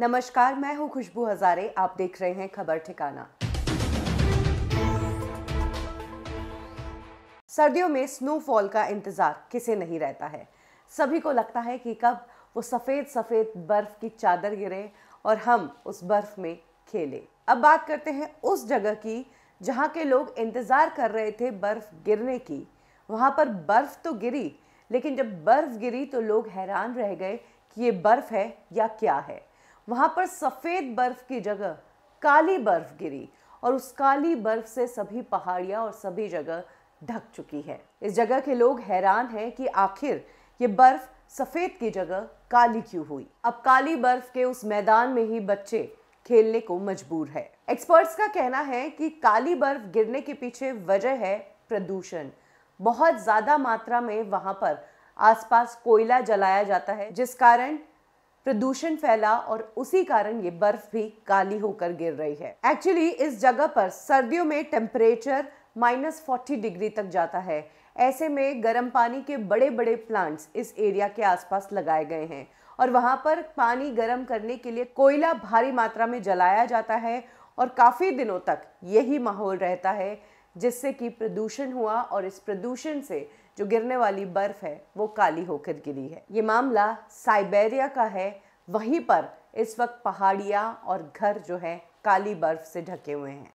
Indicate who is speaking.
Speaker 1: नमस्कार मैं हूं खुशबू हजारे आप देख रहे हैं खबर ठिकाना सर्दियों में स्नोफॉल का इंतजार किसे नहीं रहता है सभी को लगता है कि कब वो सफ़ेद सफ़ेद बर्फ़ की चादर गिरे और हम उस बर्फ़ में खेले अब बात करते हैं उस जगह की जहाँ के लोग इंतज़ार कर रहे थे बर्फ़ गिरने की वहाँ पर बर्फ़ तो गिरी लेकिन जब बर्फ़ गिरी तो लोग हैरान रह गए कि ये बर्फ़ है या क्या है वहाँ पर सफ़ेद बर्फ़ की जगह काली बर्फ़ गिरी और उस काली बर्फ़ से सभी पहाड़ियाँ और सभी जगह ढक चुकी है इस जगह के लोग हैरान हैं कि आखिर ये बर्फ़ सफ़ेद की जगह काली क्यों हुई अब काली बर्फ़ के उस मैदान में ही बच्चे खेलने को मजबूर है एक्सपर्ट्स का कहना है कि काली बर्फ गिरने के पीछे वजह है प्रदूषण बहुत ज़्यादा मात्रा में वहाँ पर आसपास कोयला जलाया जाता है जिस कारण प्रदूषण फैला और उसी कारण ये बर्फ भी काली होकर गिर रही है एक्चुअली इस जगह पर सर्दियों में टेम्परेचर माइनस फोर्टी डिग्री तक जाता है ऐसे में गर्म पानी के बड़े बड़े प्लांट्स इस एरिया के आसपास लगाए गए हैं और वहाँ पर पानी गर्म करने के लिए कोयला भारी मात्रा में जलाया जाता है और काफ़ी दिनों तक यही माहौल रहता है जिससे कि प्रदूषण हुआ और इस प्रदूषण से जो गिरने वाली बर्फ़ है वो काली होकर गिरी है ये मामला साइबेरिया का है वहीं पर इस वक्त पहाड़ियाँ और घर जो है काली बर्फ़ से ढके हुए हैं